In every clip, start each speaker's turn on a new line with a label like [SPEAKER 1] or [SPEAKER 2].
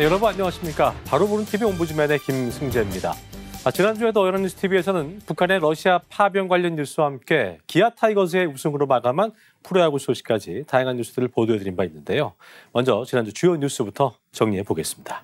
[SPEAKER 1] 네, 여러분 안녕하십니까. 바로 보는 TV 옴부즈맨의 김승재입니다. 아, 지난주에도 여러뉴스 t v 에서는 북한의 러시아 파병 관련 뉴스와 함께 기아 타이거즈의 우승으로 마감한 프로야구 소식까지 다양한 뉴스들을 보도해드린 바 있는데요. 먼저 지난주 주요 뉴스부터 정리해 보겠습니다.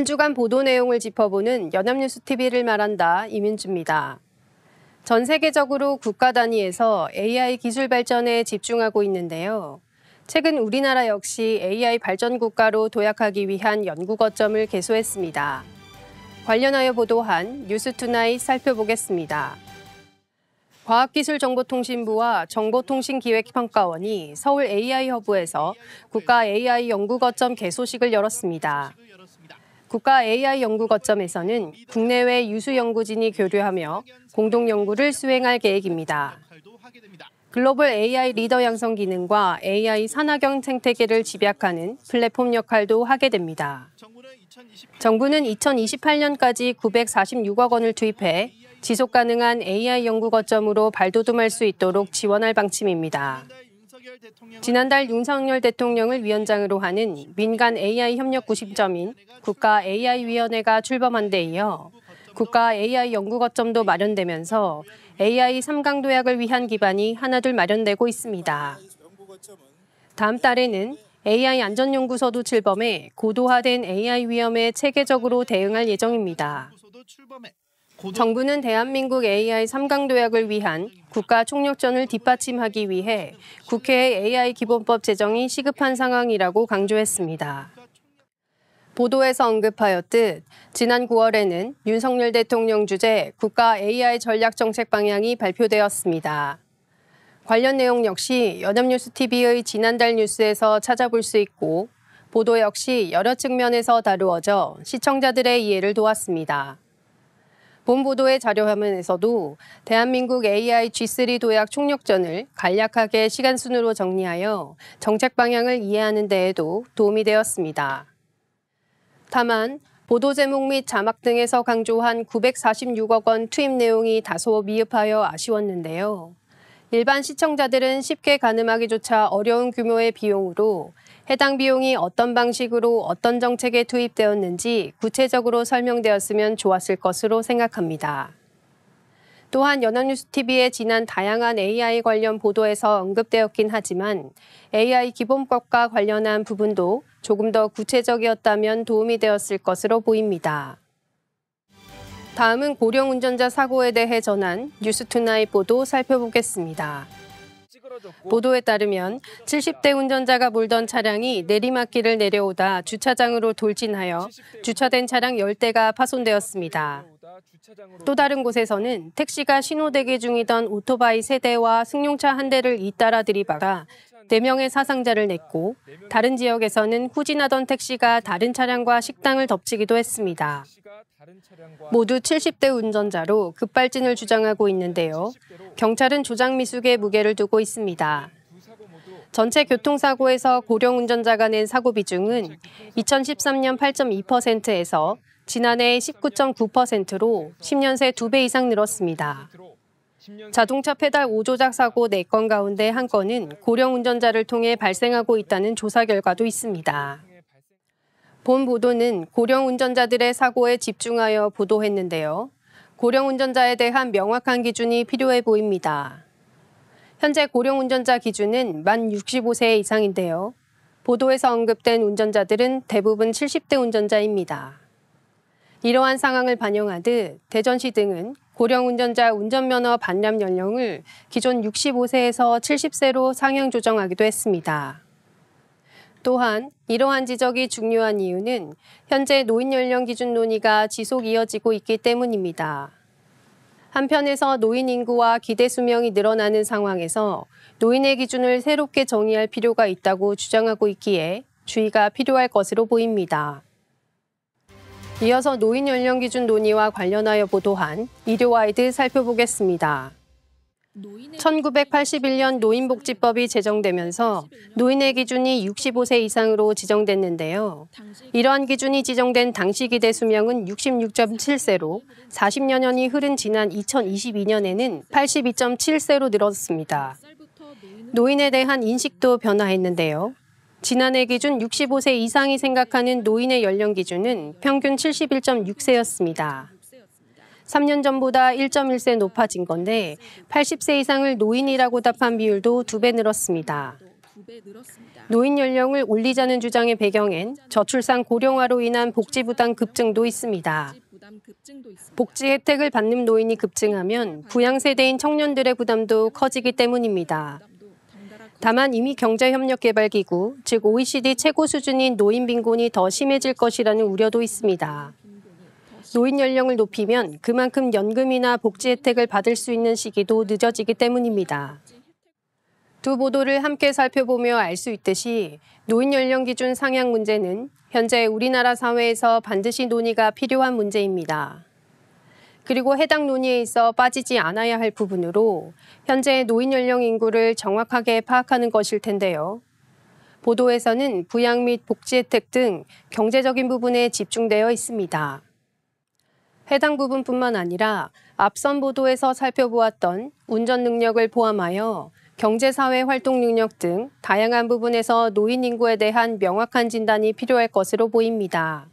[SPEAKER 2] 한 주간 보도 내용을 짚어보는 연합뉴스 TV를 말한다 이민주입니다. 전 세계적으로 국가 단위에서 AI 기술 발전에 집중하고 있는데요. 최근 우리나라 역시 AI 발전 국가로 도약하기 위한 연구 거점을 개소했습니다. 관련하여 보도한 뉴스투나잇 살펴보겠습니다. 과학기술정보통신부와 정보통신기획평가원이 서울 AI 허브에서 국가 AI 연구거점 개소식을 열었습니다. 국가 AI 연구 거점에서는 국내외 유수 연구진이 교류하며 공동 연구를 수행할 계획입니다. 글로벌 AI 리더 양성 기능과 AI 산학경 생태계를 집약하는 플랫폼 역할도 하게 됩니다. 정부는 2028년까지 946억 원을 투입해 지속 가능한 AI 연구 거점으로 발돋움할 수 있도록 지원할 방침입니다. 지난달 윤석열 대통령을 위원장으로 하는 민간 AI 협력 구심점인 국가 AI위원회가 출범한 데 이어 국가 AI 연구 거점도 마련되면서 AI 3강 도약을 위한 기반이 하나둘 마련되고 있습니다. 다음 달에는 AI 안전연구소도 출범해 고도화된 AI 위험에 체계적으로 대응할 예정입니다. 정부는 대한민국 AI 3강 도약을 위한 국가 총력전을 뒷받침하기 위해 국회에 AI 기본법 제정이 시급한 상황이라고 강조했습니다. 보도에서 언급하였듯 지난 9월에는 윤석열 대통령 주재 국가 AI 전략 정책 방향이 발표되었습니다. 관련 내용 역시 연합뉴스 TV의 지난달 뉴스에서 찾아볼 수 있고 보도 역시 여러 측면에서 다루어져 시청자들의 이해를 도왔습니다. 본 보도의 자료 화면에서도 대한민국 AI G3 도약 총력전을 간략하게 시간 순으로 정리하여 정책 방향을 이해하는 데에도 도움이 되었습니다. 다만 보도 제목 및 자막 등에서 강조한 946억 원 투입 내용이 다소 미흡하여 아쉬웠는데요. 일반 시청자들은 쉽게 가늠하기조차 어려운 규모의 비용으로 해당 비용이 어떤 방식으로 어떤 정책에 투입되었는지 구체적으로 설명되었으면 좋았을 것으로 생각합니다. 또한 연합뉴스TV의 지난 다양한 AI 관련 보도에서 언급되었긴 하지만 AI 기본법과 관련한 부분도 조금 더 구체적이었다면 도움이 되었을 것으로 보입니다. 다음은 고령 운전자 사고에 대해 전한 뉴스투나잇 보도 살펴보겠습니다. 보도에 따르면 70대 운전자가 몰던 차량이 내리막길을 내려오다 주차장으로 돌진하여 주차된 차량 10대가 파손되었습니다. 또 다른 곳에서는 택시가 신호대기 중이던 오토바이 3대와 승용차 1대를 잇따라 들이박아 4명의 사상자를 냈고 다른 지역에서는 후진하던 택시가 다른 차량과 식당을 덮치기도 했습니다. 모두 70대 운전자로 급발진을 주장하고 있는데요. 경찰은 조장 미숙의 무게를 두고 있습니다. 전체 교통사고에서 고령 운전자가 낸 사고 비중은 2013년 8.2%에서 지난해 19.9%로 10년 새 2배 이상 늘었습니다. 자동차 페달 오조작 사고 4건 가운데 한건은 고령 운전자를 통해 발생하고 있다는 조사 결과도 있습니다. 본 보도는 고령 운전자들의 사고에 집중하여 보도했는데요. 고령 운전자에 대한 명확한 기준이 필요해 보입니다. 현재 고령 운전자 기준은 만 65세 이상인데요. 보도에서 언급된 운전자들은 대부분 70대 운전자입니다. 이러한 상황을 반영하듯 대전시 등은 고령 운전자 운전면허 반납 연령을 기존 65세에서 70세로 상향 조정하기도 했습니다. 또한 이러한 지적이 중요한 이유는 현재 노인 연령 기준 논의가 지속 이어지고 있기 때문입니다. 한편에서 노인 인구와 기대 수명이 늘어나는 상황에서 노인의 기준을 새롭게 정의할 필요가 있다고 주장하고 있기에 주의가 필요할 것으로 보입니다. 이어서 노인 연령 기준 논의와 관련하여 보도한 일요와이드 살펴보겠습니다. 1981년 노인복지법이 제정되면서 노인의 기준이 65세 이상으로 지정됐는데요. 이러한 기준이 지정된 당시 기대 수명은 66.7세로 40여 년이 흐른 지난 2022년에는 82.7세로 늘었습니다. 노인에 대한 인식도 변화했는데요. 지난해 기준 65세 이상이 생각하는 노인의 연령 기준은 평균 71.6세였습니다. 3년 전보다 1.1세 높아진 건데 80세 이상을 노인이라고 답한 비율도 두 배 늘었습니다. 노인 연령을 올리자는 주장의 배경엔 저출산 고령화로 인한 복지 부담 급증도 있습니다. 복지 혜택을 받는 노인이 급증하면 부양 세대인 청년들의 부담도 커지기 때문입니다. 다만 이미 경제협력개발기구, 즉 OECD 최고 수준인 노인 빈곤이 더 심해질 것이라는 우려도 있습니다. 노인 연령을 높이면 그만큼 연금이나 복지 혜택을 받을 수 있는 시기도 늦어지기 때문입니다. 두 보도를 함께 살펴보며 알 수 있듯이 노인 연령 기준 상향 문제는 현재 우리나라 사회에서 반드시 논의가 필요한 문제입니다. 그리고 해당 논의에 있어 빠지지 않아야 할 부분으로 현재 노인 연령 인구를 정확하게 파악하는 것일 텐데요. 보도에서는 부양 및 복지 혜택 등 경제적인 부분에 집중되어 있습니다. 해당 부분뿐만 아니라 앞선 보도에서 살펴보았던 운전 능력을 포함하여 경제사회 활동 능력 등 다양한 부분에서 노인 인구에 대한 명확한 진단이 필요할 것으로 보입니다.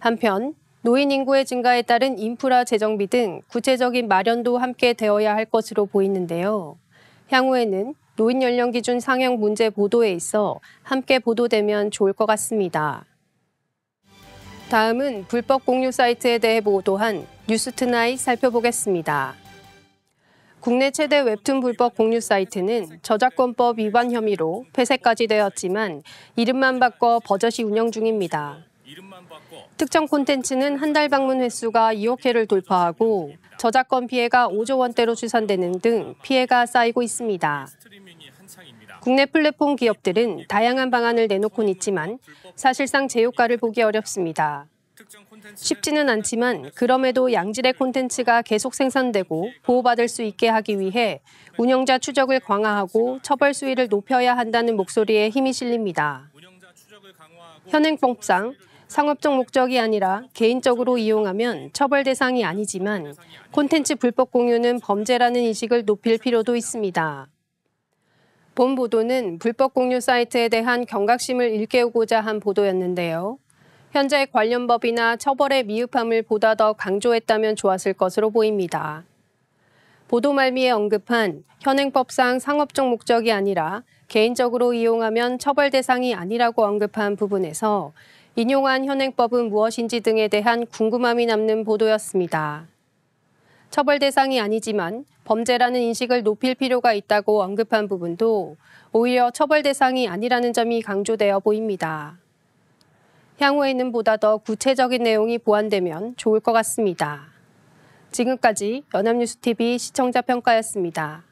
[SPEAKER 2] 한편 노인 인구의 증가에 따른 인프라 재정비 등 구체적인 마련도 함께 되어야 할 것으로 보이는데요. 향후에는 노인 연령 기준 상향 문제 보도에 있어 함께 보도되면 좋을 것 같습니다. 다음은 불법 공유 사이트에 대해 보도한 뉴스트나잇 살펴보겠습니다. 국내 최대 웹툰 불법 공유 사이트는 저작권법 위반 혐의로 폐쇄까지 되었지만 이름만 바꿔 버젓이 운영 중입니다. 특정 콘텐츠는 한 달 방문 횟수가 2억 회를 돌파하고 저작권 피해가 5조 원대로 추산되는 등 피해가 쌓이고 있습니다. 국내 플랫폼 기업들은 다양한 방안을 내놓곤 있지만 사실상 제 효과를 보기 어렵습니다. 쉽지는 않지만 그럼에도 양질의 콘텐츠가 계속 생산되고 보호받을 수 있게 하기 위해 운영자 추적을 강화하고 처벌 수위를 높여야 한다는 목소리에 힘이 실립니다. 현행법상 상업적 목적이 아니라 개인적으로 이용하면 처벌 대상이 아니지만 콘텐츠 불법 공유는 범죄라는 인식을 높일 필요도 있습니다. 본 보도는 불법 공유 사이트에 대한 경각심을 일깨우고자 한 보도였는데요. 현재 관련 법이나 처벌의 미흡함을 보다 더 강조했다면 좋았을 것으로 보입니다. 보도 말미에 언급한 현행법상 상업적 목적이 아니라 개인적으로 이용하면 처벌 대상이 아니라고 언급한 부분에서 인용한 현행법은 무엇인지 등에 대한 궁금함이 남는 보도였습니다. 처벌 대상이 아니지만 범죄라는 인식을 높일 필요가 있다고 언급한 부분도 오히려 처벌 대상이 아니라는 점이 강조되어 보입니다. 향후에는 보다 더 구체적인 내용이 보완되면 좋을 것 같습니다. 지금까지 연합뉴스TV 시청자 평가였습니다.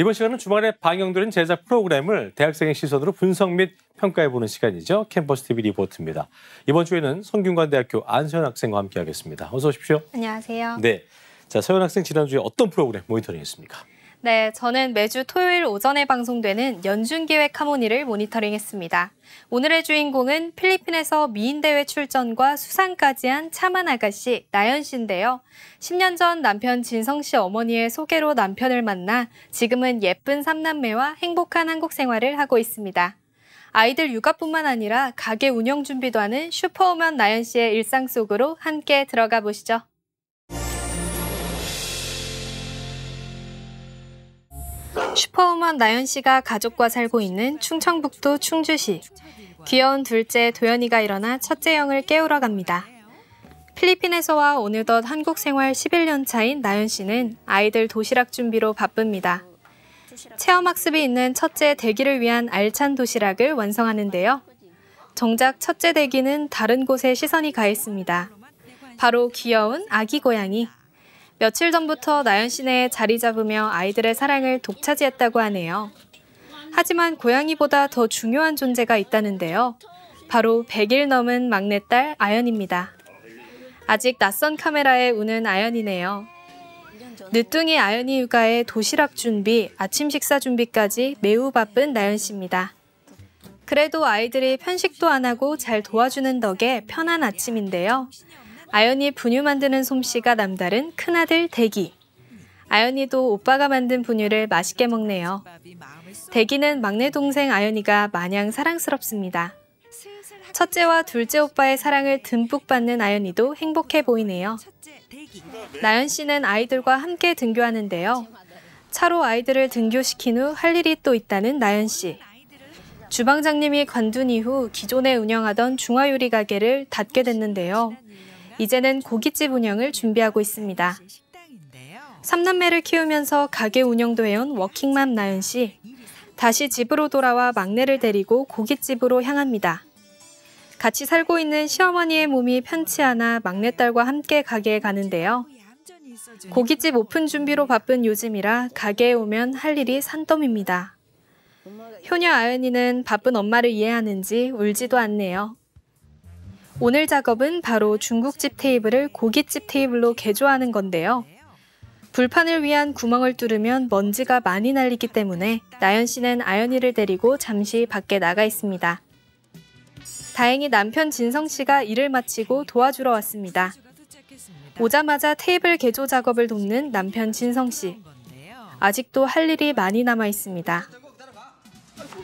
[SPEAKER 1] 이번 시간은 주말에 방영되는 제작 프로그램을 대학생의 시선으로 분석 및 평가해보는 시간이죠. 캠퍼스 TV 리포트입니다. 이번 주에는 성균관대학교 안서현 학생과 함께하겠습니다. 어서 오십시오.
[SPEAKER 3] 안녕하세요.
[SPEAKER 1] 네. 자, 서현 학생 지난주에 어떤 프로그램 모니터링 했습니까?
[SPEAKER 3] 네, 저는 매주 토요일 오전에 방송되는 연중기획 하모니를 모니터링했습니다. 오늘의 주인공은 필리핀에서 미인대회 출전과 수상까지 한 차만 아가씨 나연 씨인데요. 10년 전 남편 진성 씨 어머니의 소개로 남편을 만나 지금은 예쁜 삼남매와 행복한 한국 생활을 하고 있습니다. 아이들 육아뿐만 아니라 가게 운영 준비도 하는 슈퍼우먼 나연 씨의 일상 속으로 함께 들어가 보시죠. 슈퍼우먼 나연 씨가 가족과 살고 있는 충청북도 충주시. 귀여운 둘째 도연이가 일어나 첫째 형을 깨우러 갑니다. 필리핀에서와 오늘덧 한국 생활 11년 차인 나연 씨는 아이들 도시락 준비로 바쁩니다. 체험학습이 있는 첫째 대기를 위한 알찬 도시락을 완성하는데요. 정작 첫째 대기는 다른 곳에 시선이 가 있습니다. 바로 귀여운 아기 고양이. 며칠 전부터 나연 씨네 자리 잡으며 아이들의 사랑을 독차지했다고 하네요. 하지만 고양이보다 더 중요한 존재가 있다는데요. 바로 100일 넘은 막내딸 아연입니다. 아직 낯선 카메라에 우는 아연이네요. 늦둥이 아연이 육아에 도시락 준비, 아침 식사 준비까지 매우 바쁜 나연 씨입니다. 그래도 아이들이 편식도 안 하고 잘 도와주는 덕에 편한 아침인데요. 아연이 분유 만드는 솜씨가 남다른 큰아들 대기. 아연이도 오빠가 만든 분유를 맛있게 먹네요. 대기는 막내 동생 아연이가 마냥 사랑스럽습니다. 첫째와 둘째 오빠의 사랑을 듬뿍 받는 아연이도 행복해 보이네요. 나연 씨는 아이들과 함께 등교하는데요. 차로 아이들을 등교시킨 후 할 일이 또 있다는 나연 씨. 주방장님이 관둔 이후 기존에 운영하던 중화요리 가게를 닫게 됐는데요. 이제는 고깃집 운영을 준비하고 있습니다. 3남매를 키우면서 가게 운영도 해온 워킹맘 나연 씨. 다시 집으로 돌아와 막내를 데리고 고깃집으로 향합니다. 같이 살고 있는 시어머니의 몸이 편치 않아 막내딸과 함께 가게에 가는데요. 고깃집 오픈 준비로 바쁜 요즘이라 가게에 오면 할 일이 산더미입니다. 효녀 아연이는 바쁜 엄마를 이해하는지 울지도 않네요. 오늘 작업은 바로 중국집 테이블을 고깃집 테이블로 개조하는 건데요. 불판을 위한 구멍을 뚫으면 먼지가 많이 날리기 때문에 나연 씨는 아연이를 데리고 잠시 밖에 나가 있습니다. 다행히 남편 진성 씨가 일을 마치고 도와주러 왔습니다. 오자마자 테이블 개조 작업을 돕는 남편 진성 씨. 아직도 할 일이 많이 남아 있습니다.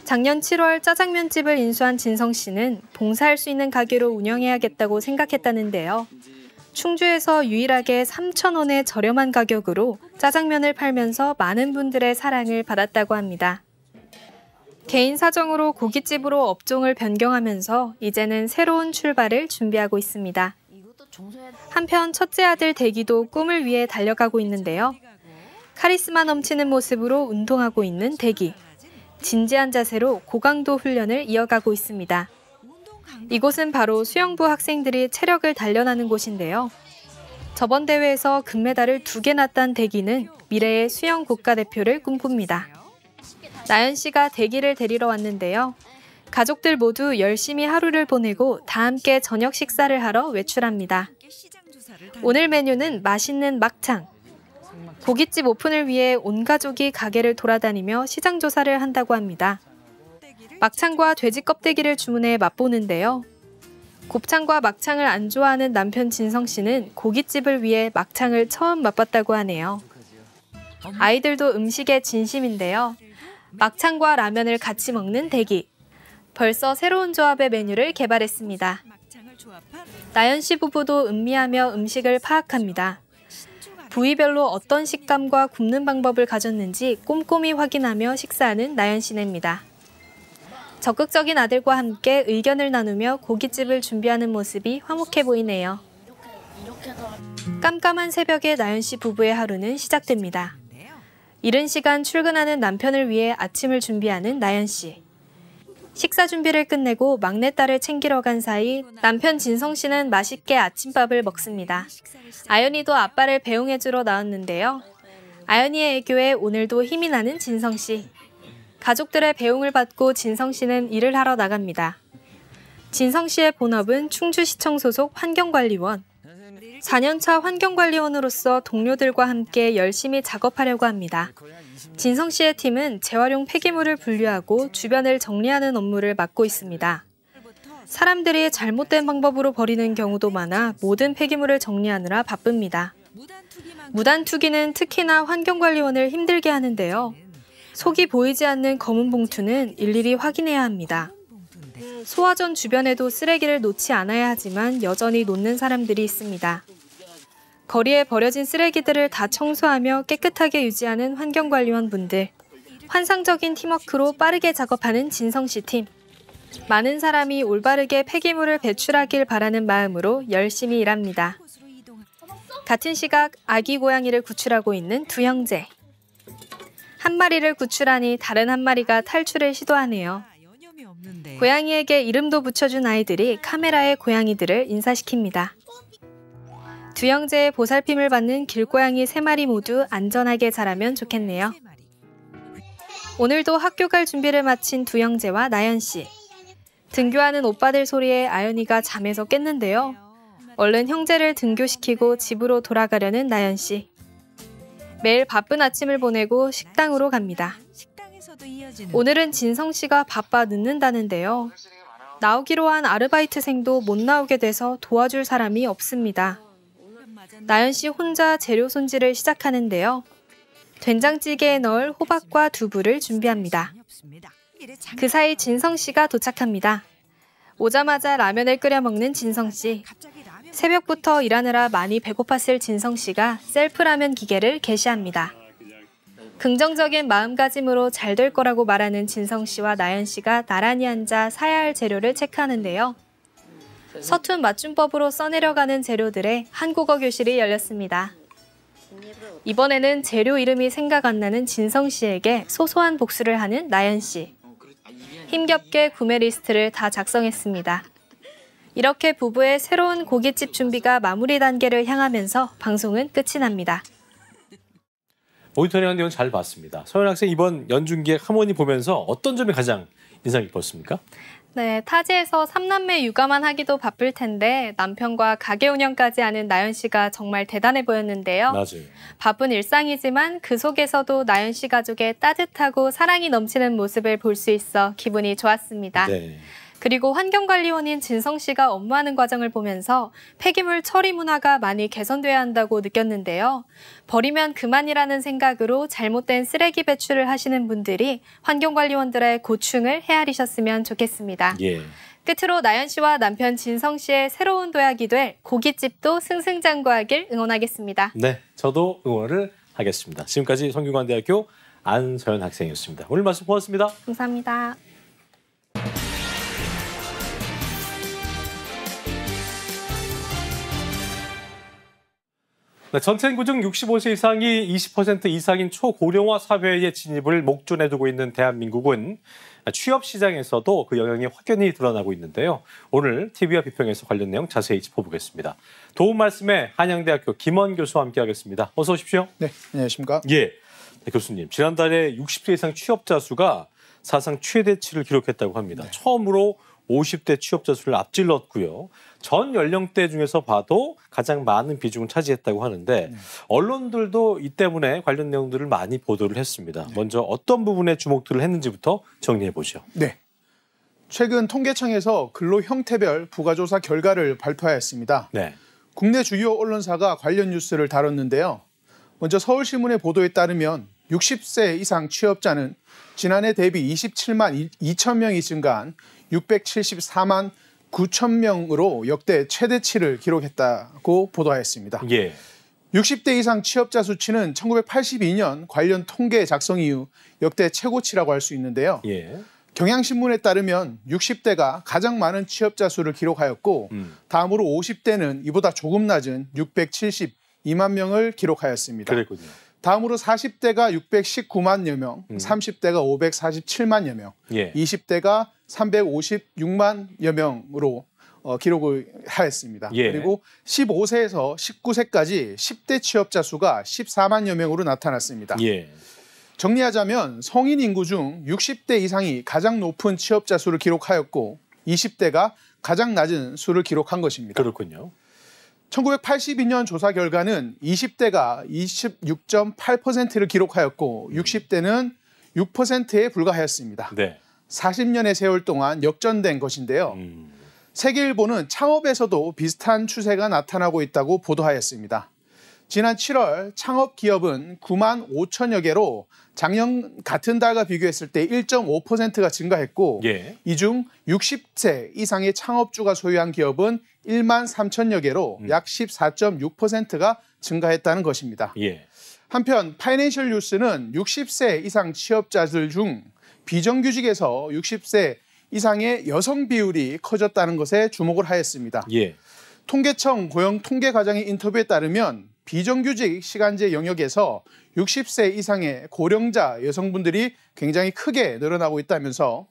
[SPEAKER 3] 작년 7월 짜장면집을 인수한 진성 씨는 봉사할 수 있는 가게로 운영해야겠다고 생각했다는데요. 충주에서 유일하게 3천원의 저렴한 가격으로 짜장면을 팔면서 많은 분들의 사랑을 받았다고 합니다. 개인 사정으로 고깃집으로 업종을 변경하면서 이제는 새로운 출발을 준비하고 있습니다. 한편 첫째 아들 대기도 꿈을 위해 달려가고 있는데요. 카리스마 넘치는 모습으로 운동하고 있는 대기. 진지한 자세로 고강도 훈련을 이어가고 있습니다. 이곳은 바로 수영부 학생들이 체력을 단련하는 곳인데요. 저번 대회에서 금메달을 두 개나 딴 대기는 미래의 수영 국가대표를 꿈꿉니다. 나연 씨가 대기를 데리러 왔는데요. 가족들 모두 열심히 하루를 보내고 다 함께 저녁 식사를 하러 외출합니다. 오늘 메뉴는 맛있는 막창, 고깃집 오픈을 위해 온 가족이 가게를 돌아다니며 시장 조사를 한다고 합니다. 막창과 돼지 껍데기를 주문해 맛보는데요. 곱창과 막창을 안 좋아하는 남편 진성 씨는 고깃집을 위해 막창을 처음 맛봤다고 하네요. 아이들도 음식에 진심인데요. 막창과 라면을 같이 먹는 대기. 벌써 새로운 조합의 메뉴를 개발했습니다. 나연 씨 부부도 음미하며 음식을 파악합니다. 부위별로 어떤 식감과 굽는 방법을 가졌는지 꼼꼼히 확인하며 식사하는 나연 씨네입니다. 적극적인 아들과 함께 의견을 나누며 고깃집을 준비하는 모습이 화목해 보이네요. 깜깜한 새벽에 나연 씨 부부의 하루는 시작됩니다. 이른 시간 출근하는 남편을 위해 아침을 준비하는 나연 씨. 식사 준비를 끝내고 막내딸을 챙기러 간 사이 남편 진성 씨는 맛있게 아침밥을 먹습니다. 아연이도 아빠를 배웅해주러 나왔는데요. 아연이의 애교에 오늘도 힘이 나는 진성 씨. 가족들의 배웅을 받고 진성 씨는 일을 하러 나갑니다. 진성 씨의 본업은 충주시청 소속 환경관리원. 4년차 환경관리원으로서 동료들과 함께 열심히 작업하려고 합니다. 진성 씨의 팀은 재활용 폐기물을 분류하고 주변을 정리하는 업무를 맡고 있습니다. 사람들이 잘못된 방법으로 버리는 경우도 많아 모든 폐기물을 정리하느라 바쁩니다. 무단 투기는 특히나 환경관리원을 힘들게 하는데요. 속이 보이지 않는 검은 봉투는 일일이 확인해야 합니다. 소화전 주변에도 쓰레기를 놓지 않아야 하지만 여전히 놓는 사람들이 있습니다. 거리에 버려진 쓰레기들을 다 청소하며 깨끗하게 유지하는 환경관리원분들. 환상적인 팀워크로 빠르게 작업하는 진성씨 팀. 많은 사람이 올바르게 폐기물을 배출하길 바라는 마음으로 열심히 일합니다. 같은 시각 아기 고양이를 구출하고 있는 두 형제. 한 마리를 구출하니 다른 한 마리가 탈출을 시도하네요. 고양이에게 이름도 붙여준 아이들이 카메라에 고양이들을 인사시킵니다. 두 형제의 보살핌을 받는 길고양이 세 마리 모두 안전하게 자라면 좋겠네요. 오늘도 학교 갈 준비를 마친 두 형제와 나연 씨. 등교하는 오빠들 소리에 아연이가 잠에서 깼는데요. 얼른 형제를 등교시키고 집으로 돌아가려는 나연 씨. 매일 바쁜 아침을 보내고 식당으로 갑니다. 오늘은 진성 씨가 바빠 늦는다는데요. 나오기로 한 아르바이트생도 못 나오게 돼서 도와줄 사람이 없습니다. 나연 씨 혼자 재료 손질을 시작하는데요. 된장찌개에 넣을 호박과 두부를 준비합니다. 그 사이 진성 씨가 도착합니다. 오자마자 라면을 끓여 먹는 진성 씨. 새벽부터 일하느라 많이 배고팠을 진성 씨가 셀프 라면 기계를 개시합니다. 긍정적인 마음가짐으로 잘 될 거라고 말하는 진성 씨와 나연 씨가 나란히 앉아 사야 할 재료를 체크하는데요. 서툰 맞춤법으로 써내려가는 재료들의 한국어 교실이 열렸습니다. 이번에는 재료 이름이 생각 안 나는 진성 씨에게 소소한 복수를 하는 나연 씨. 어, 아, 힘겹게 구매 리스트를 다 작성했습니다. 이렇게 부부의 새로운 고깃집 준비가 마무리 단계를 향하면서 방송은 끝이 납니다.
[SPEAKER 1] 모니터링한 내용 잘 봤습니다. 서현 학생 이번 연중기획 하모니 보면서 어떤 점이 가장 인상 깊었습니까?
[SPEAKER 3] 네, 타지에서 3남매 육아만 하기도 바쁠 텐데 남편과 가게 운영까지 하는 나연 씨가 정말 대단해 보였는데요. 맞아요. 바쁜 일상이지만 그 속에서도 나연 씨 가족의 따뜻하고 사랑이 넘치는 모습을 볼 수 있어 기분이 좋았습니다. 네. 그리고 환경관리원인 진성 씨가 업무하는 과정을 보면서 폐기물 처리 문화가 많이 개선돼야 한다고 느꼈는데요. 버리면 그만이라는 생각으로 잘못된 쓰레기 배출을 하시는 분들이 환경관리원들의 고충을 헤아리셨으면 좋겠습니다. 예. 끝으로 나연 씨와 남편 진성 씨의 새로운 도약이 될 고깃집도 승승장구하길 응원하겠습니다.
[SPEAKER 1] 네, 저도 응원을 하겠습니다. 지금까지 성균관대학교 안서연 학생이었습니다. 오늘 말씀 고맙습니다. 감사합니다. 네, 전체 인구 중 65세 이상이 20% 이상인 초고령화 사회에 진입을 목전에 두고 있는 대한민국은 취업 시장에서도 그 영향이 확연히 드러나고 있는데요. 오늘 TV와 비평에서 관련 내용 자세히 짚어보겠습니다. 도움 말씀에 한양대학교 김원 교수와 함께하겠습니다. 어서 오십시오. 네, 안녕하십니까? 예, 네, 교수님. 지난달에 60세 이상 취업자 수가 사상 최대치를 기록했다고 합니다. 네. 처음으로 50대 취업자 수를 앞질렀고요. 전 연령대 중에서 봐도 가장 많은 비중을 차지했다고 하는데 네. 언론들도 이 때문에 관련 내용들을 많이 보도를 했습니다. 네. 먼저 어떤 부분에 주목들을 했는지부터 정리해 보죠.
[SPEAKER 4] 네. 최근 통계청에서 근로 형태별 부가조사 결과를 발표하였습니다. 네. 국내 주요 언론사가 관련 뉴스를 다뤘는데요. 먼저 서울신문의 보도에 따르면 60세 이상 취업자는 지난해 대비 27만 2천 명이 증가한 674만 9천 명으로 역대 최대치를 기록했다고 보도하였습니다. 예. 60대 이상 취업자 수치는 1982년 관련 통계 작성 이후 역대 최고치라고 할 수 있는데요. 예. 경향신문에 따르면 60대가 가장 많은 취업자 수를 기록하였고 음. 다음으로 50대는 이보다 조금 낮은 672만 명을 기록하였습니다. 그랬군요. 다음으로 40대가 619만여 명, 음. 30대가 547만여 명, 예. 20대가 356만여 명으로 어, 기록을 하였습니다. 예. 그리고 15세에서 19세까지 10대 취업자 수가 14만여 명으로 나타났습니다. 예. 정리하자면 성인 인구 중 60대 이상이 가장 높은 취업자 수를 기록하였고 20대가 가장 낮은 수를 기록한 것입니다. 그렇군요. 1982년 조사 결과는 20대가 26.8%를 기록하였고 60대는 6%에 불과하였습니다. 네. 40년의 세월 동안 역전된 것인데요. 음. 세계일보는 창업에서도 비슷한 추세가 나타나고 있다고 보도하였습니다. 지난 7월 창업 기업은 9만 5천여 개로 작년 같은 달과 비교했을 때 1.5%가 증가했고 예. 이중 60세 이상의 창업주가 소유한 기업은 1만 3천여 개로 음. 약 14.6%가 증가했다는 것입니다. 예. 한편 파이낸셜 뉴스는 60세 이상 취업자들 중 비정규직에서 60세 이상의 여성 비율이 커졌다는 것에 주목을 하였습니다. 예. 통계청 고용 통계 과장의 인터뷰에 따르면 비정규직 시간제 영역에서 60세 이상의 고령자 여성분들이 굉장히 크게 늘어나고 있다면서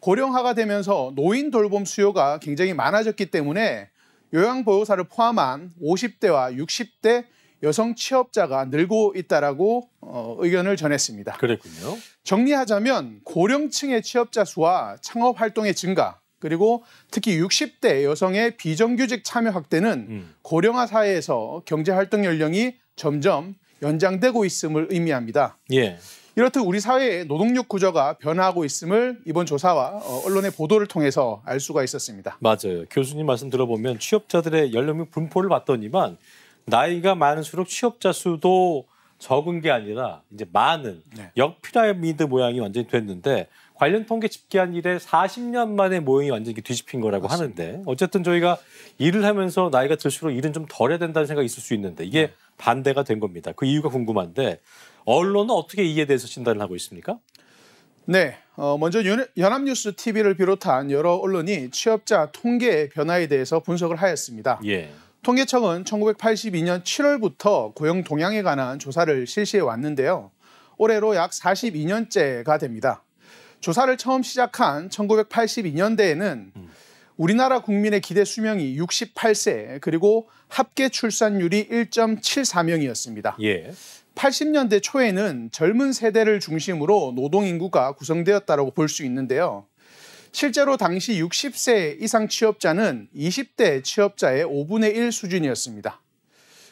[SPEAKER 4] 고령화가 되면서 노인 돌봄 수요가 굉장히 많아졌기 때문에 요양보호사를 포함한 50대와 60대 여성 취업자가 늘고 있다라고 어, 의견을 전했습니다. 그랬군요. 정리하자면 고령층의 취업자 수와 창업 활동의 증가 그리고 특히 60대 여성의 비정규직 참여 확대는 음. 고령화 사회에서 경제 활동 연령이 점점 연장되고 있음을 의미합니다. 예. 이렇듯 우리 사회의 노동력 구조가 변화하고 있음을 이번 조사와 어, 언론의
[SPEAKER 1] 보도를 통해서 알 수가 있었습니다. 맞아요. 교수님 말씀 들어보면 취업자들의 연령의 분포를 봤더니만 나이가 많을수록 취업자 수도 적은 게 아니라 이제 많은 네. 역피라미드 모양이 완전히 됐는데 관련 통계 집계한 일에 40년 만에 모형이 완전히 뒤집힌 거라고 맞습니다. 하는데 어쨌든 저희가 일을 하면서 나이가 들수록 일은 좀 덜 해야 된다는 생각이 있을 수 있는데 이게 네. 반대가 된 겁니다. 그 이유가 궁금한데 언론은 어떻게 이에 대해서 진단을 하고 있습니까?
[SPEAKER 4] 네, 어, 먼저 연합뉴스 TV를 비롯한 여러 언론이 취업자 통계 변화에 대해서 분석을 하였습니다. 예. 통계청은 1982년 7월부터 고용 동향에 관한 조사를 실시해 왔는데요. 올해로 약 42년째가 됩니다. 조사를 처음 시작한 1982년대에는 우리나라 국민의 기대 수명이 68세 그리고 합계 출산율이 1.74명이었습니다. 예. 80년대 초에는 젊은 세대를 중심으로 노동 인구가 구성되었다고 볼 수 있는데요. 실제로 당시 60세 이상 취업자는 20대 취업자의 5분의 1 수준이었습니다.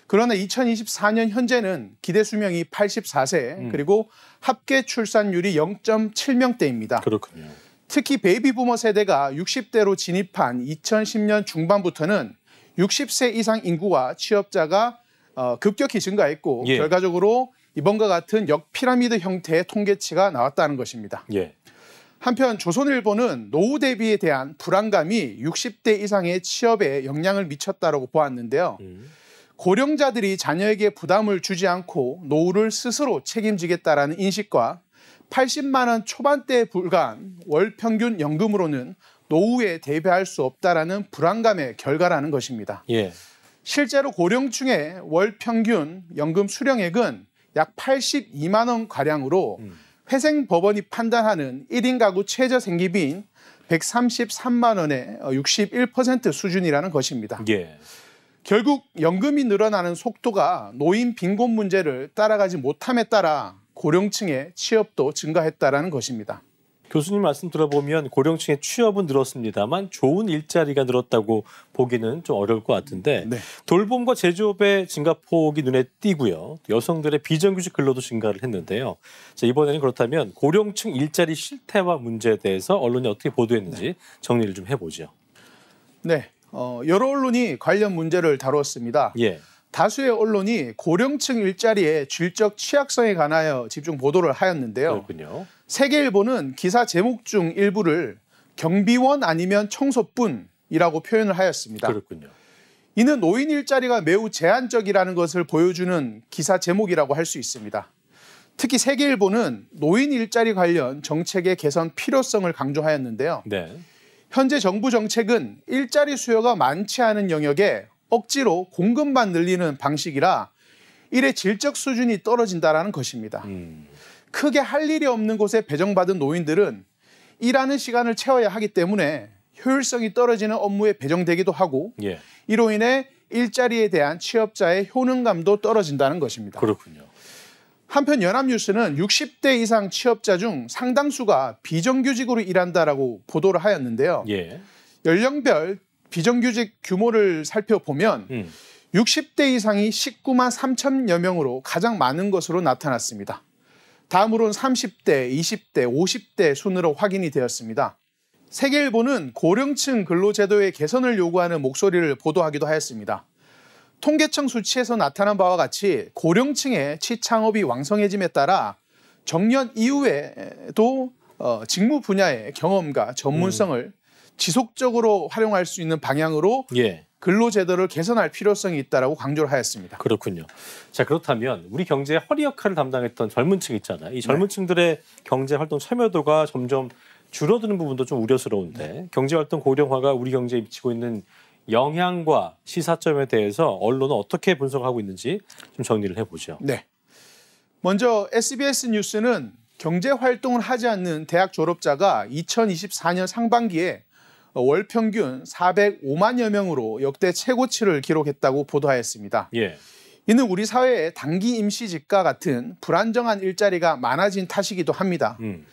[SPEAKER 4] 그러나 2024년 현재는 기대 수명이 84세 음. 그리고 합계 출산율이 0.7명대입니다. 그렇군요. 특히 베이비부머 세대가 60대로 진입한 2010년 중반부터는 60세 이상 인구와 취업자가 어, 급격히 증가했고 예. 결과적으로 이번과 같은 역피라미드 형태의 통계치가 나왔다는 것입니다. 예. 한편 조선일보는 노후 대비에 대한 불안감이 60대 이상의 취업에 영향을 미쳤다라고 보았는데요. 음. 고령자들이 자녀에게 부담을 주지 않고 노후를 스스로 책임지겠다라는 인식과 80만 원 초반대에 불과한 월 평균 연금으로는 노후에 대비할 수 없다라는 불안감의 결과라는 것입니다. 예. 실제로 고령층의 월 평균 연금 수령액은 약 82만 원 가량으로 음. 회생 법원이 판단하는 1인 가구 최저 생계비인 133만 원의 61% 수준이라는 것입니다. 예. 결국 연금이 늘어나는 속도가 노인 빈곤 문제를 따라가지 못함에 따라
[SPEAKER 1] 고령층의 취업도 증가했다라는 것입니다. 교수님 말씀 들어보면 고령층의 취업은 늘었습니다만 좋은 일자리가 늘었다고 보기는 좀 어려울 것 같은데 네. 돌봄과 제조업의 증가폭이 눈에 띄고요. 여성들의 비정규직 근로도 증가를 했는데요. 자, 이번에는 그렇다면 고령층 일자리 실태와 문제에 대해서 언론이 어떻게 보도했는지 네. 정리를 좀 해보죠.
[SPEAKER 4] 네, 어, 여러 언론이 관련 문제를 다루었습니다. 예. 다수의 언론이 고령층 일자리의 질적 취약성에 관하여 집중 보도를 하였는데요. 그렇군요. 세계일보는 기사 제목 중 일부를 경비원 아니면 청소뿐이라고 표현을 하였습니다. 그렇군요. 이는 노인 일자리가 매우 제한적이라는 것을 보여주는 기사 제목이라고 할 수 있습니다. 특히 세계일보는 노인 일자리 관련 정책의 개선 필요성을 강조하였는데요. 네. 현재 정부 정책은 일자리 수요가 많지 않은 영역에 억지로 공급만 늘리는 방식이라 일의 질적 수준이 떨어진다라는 것입니다. 음. 크게 할 일이 없는 곳에 배정받은 노인들은 일하는 시간을 채워야 하기 때문에 효율성이 떨어지는 업무에 배정되기도 하고 예. 이로 인해 일자리에 대한 취업자의 효능감도 떨어진다는 것입니다. 그렇군요. 한편 연합뉴스는 60대 이상 취업자 중 상당수가 비정규직으로 일한다라고 보도를 하였는데요. 예. 연령별 비정규직 규모를 살펴보면 음. 60대 이상이 19만 3천여 명으로 가장 많은 것으로 나타났습니다. 다음으로는 30대, 20대, 50대 순으로 확인이 되었습니다. 세계일보는 고령층 근로제도의 개선을 요구하는 목소리를 보도하기도 하였습니다. 통계청 수치에서 나타난 바와 같이 고령층의 취창업이 왕성해짐에 따라 정년 이후에도 어, 직무 분야의 경험과 전문성을 음. 지속적으로 활용할 수 있는 방향으로 예. 근로제도를 개선할 필요성이
[SPEAKER 1] 있다고 강조를 하였습니다. 그렇군요. 자 그렇다면 우리 경제의 허리 역할을 담당했던 젊은층 있잖아요. 이 젊은층들의 네. 경제 활동 참여도가 점점 줄어드는 부분도 좀 우려스러운데 네. 경제 활동 고령화가 우리 경제에 미치고 있는 영향과 시사점에 대해서 언론은 어떻게 분석하고 있는지 좀 정리를 해보죠.
[SPEAKER 4] 네. 먼저 SBS 뉴스는 경제 활동을 하지 않는 대학 졸업자가 2024년 상반기에 월 평균 405만여 명으로 역대 최고치를 기록했다고 보도하였습니다. 예. 이는 우리 사회에 단기 임시직과 같은 불안정한 일자리가 많아진 탓이기도 합니다. 음.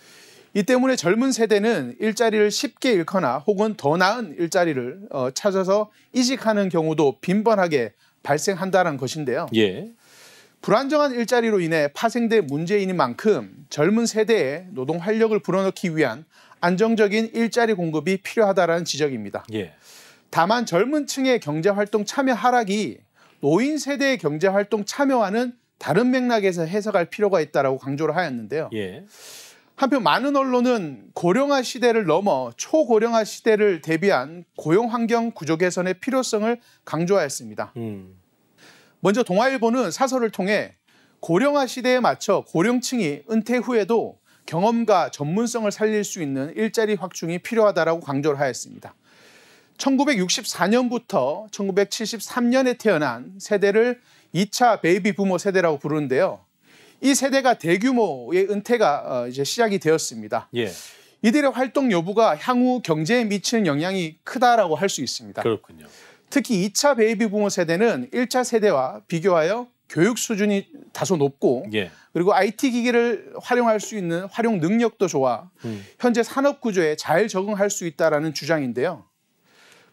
[SPEAKER 4] 이 때문에 젊은 세대는 일자리를 쉽게 잃거나 혹은 더 나은 일자리를 어, 찾아서 이직하는 경우도 빈번하게 발생한다는 것인데요. 예. 불안정한 일자리로 인해 파생된 문제인 만큼 젊은 세대의 노동 활력을 불어넣기 위한 안정적인 일자리 공급이 필요하다라는 지적입니다. 예. 다만 젊은 층의 경제 활동 참여 하락이 노인 세대의 경제 활동 참여와는 다른 맥락에서 해석할 필요가 있다고 강조를 하였는데요. 예. 한편 많은 언론은 고령화 시대를 넘어 초고령화 시대를 대비한 고용 환경 구조 개선의 필요성을 강조하였습니다. 음. 먼저 동아일보는 사설을 통해 고령화 시대에 맞춰 고령층이 은퇴 후에도 경험과 전문성을 살릴 수 있는 일자리 확충이 필요하다라고 강조를 하였습니다. 1964년부터 1973년에 태어난 세대를 2차 베이비 부모 세대라고 부르는데요. 이 세대가 대규모의 은퇴가 어, 이제 시작이 되었습니다. 예. 이들의 활동 여부가 향후 경제에 미치는 영향이 크다라고 할 수 있습니다. 그렇군요. 특히 2차 베이비 부모 세대는 1차 세대와 비교하여 교육 수준이 다소 높고 예. 그리고 IT 기기를 활용할 수 있는 활용 능력도 좋아 음. 현재 산업 구조에 잘 적응할 수 있다라는 주장인데요.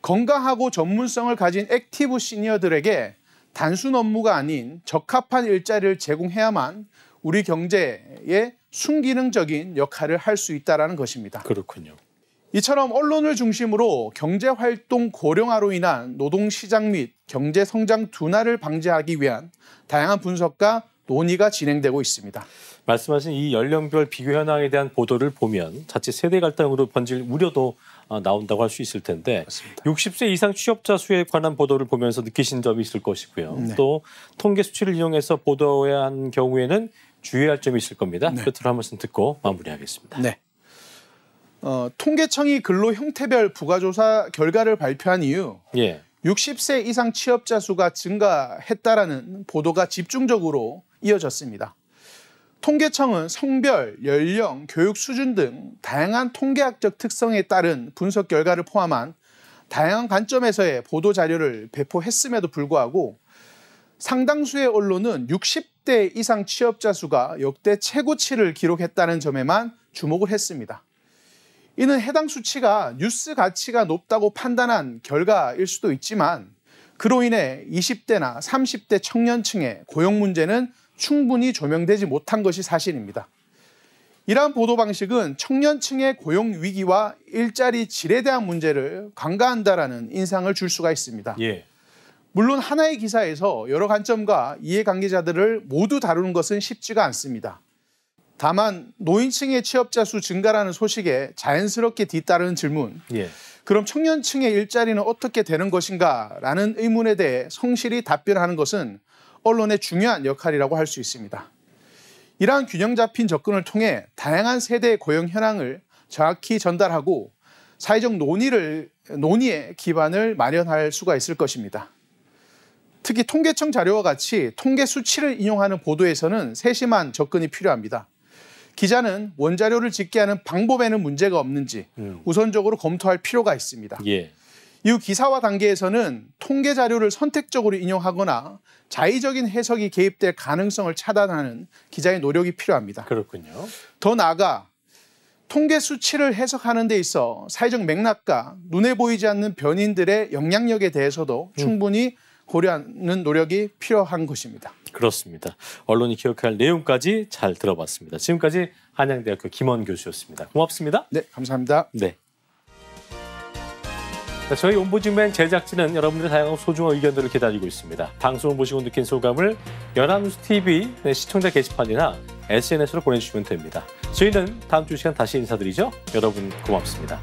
[SPEAKER 4] 건강하고 전문성을 가진 액티브 시니어들에게 단순 업무가 아닌 적합한 일자리를 제공해야만 우리 경제에 순기능적인 역할을 할 수 있다라는 것입니다. 그렇군요. 이처럼 언론을 중심으로 경제 활동 고령화로 인한 노동 시장 및 경제 성장 둔화를 방지하기 위한 다양한 분석과
[SPEAKER 1] 논의가 진행되고 있습니다. 말씀하신 이 연령별 비교 현황에 대한 보도를 보면 자칫 세대 갈등으로 번질 우려도 어, 나온다고 할 수 있을 텐데 맞습니다. 60세 이상 취업자 수에 관한 보도를 보면서 느끼신 점이 있을 것이고요. 네. 또 통계 수치를 이용해서 보도한 경우에는 주의할 점이 있을 겁니다. 네. 끝으로 한 말씀 듣고 마무리하겠습니다. 네.
[SPEAKER 4] 어, 통계청이 근로 형태별 부가조사 결과를 발표한 이후 예. 60세 이상 취업자 수가 증가했다라는 보도가 집중적으로 이어졌습니다. 통계청은 성별, 연령, 교육 수준 등 다양한 통계학적 특성에 따른 분석 결과를 포함한 다양한 관점에서의 보도 자료를 배포했음에도 불구하고 상당수의 언론은 60대 이상 취업자 수가 역대 최고치를 기록했다는 점에만 주목을 했습니다. 이는 해당 수치가 뉴스 가치가 높다고 판단한 결과일 수도 있지만 그로 인해 20대나 30대 청년층의 고용 문제는 충분히 조명되지 못한 것이 사실입니다. 이러한 보도 방식은 청년층의 고용 위기와 일자리 질에 대한 문제를 간과한다라는 인상을 줄 수가 있습니다. 예. 물론 하나의 기사에서 여러 관점과 이해관계자들을 모두 다루는 것은 쉽지가 않습니다. 다만 노인층의 취업자 수 증가라는 소식에 자연스럽게 뒤따르는 질문. 예. 그럼 청년층의 일자리는 어떻게 되는 것인가라는 의문에 대해 성실히 답변하는 것은 언론의 중요한 역할이라고 할 수 있습니다. 이러한 균형 잡힌 접근을 통해 다양한 세대의 고용 현황을 정확히 전달하고 사회적 논의를 논의의 기반을 마련할 수가 있을 것입니다. 특히 통계청 자료와 같이 통계 수치를 인용하는 보도에서는 세심한 접근이 필요합니다. 기자는 원자료를 짓게 하는 방법에는 문제가 없는지 음. 우선적으로 검토할 필요가 있습니다. 예. 이후 기사화 단계에서는 통계 자료를 선택적으로 인용하거나 자의적인 해석이 개입될 가능성을 차단하는 기자의 노력이 필요합니다. 그렇군요. 더 나아가 통계 수치를 해석하는 데 있어 사회적 맥락과 눈에 보이지 않는 변인들의 영향력에 대해서도 음. 충분히 음. 고려하는 노력이 필요한 것입니다.
[SPEAKER 1] 그렇습니다. 언론이 기억할 내용까지 잘 들어봤습니다. 지금까지 한양대학교 김원 교수였습니다. 고맙습니다. 네, 감사합니다. 네. 저희 온보즈맨 제작진은 여러분들의 다양한 소중한 의견들을 기다리고 있습니다. 방송을 보시고 느낀 소감을 연합뉴스 TV 네, 시청자 게시판이나 SNS로 보내주시면 됩니다. 저희는 다음 주 시간 다시 인사드리죠. 여러분 고맙습니다.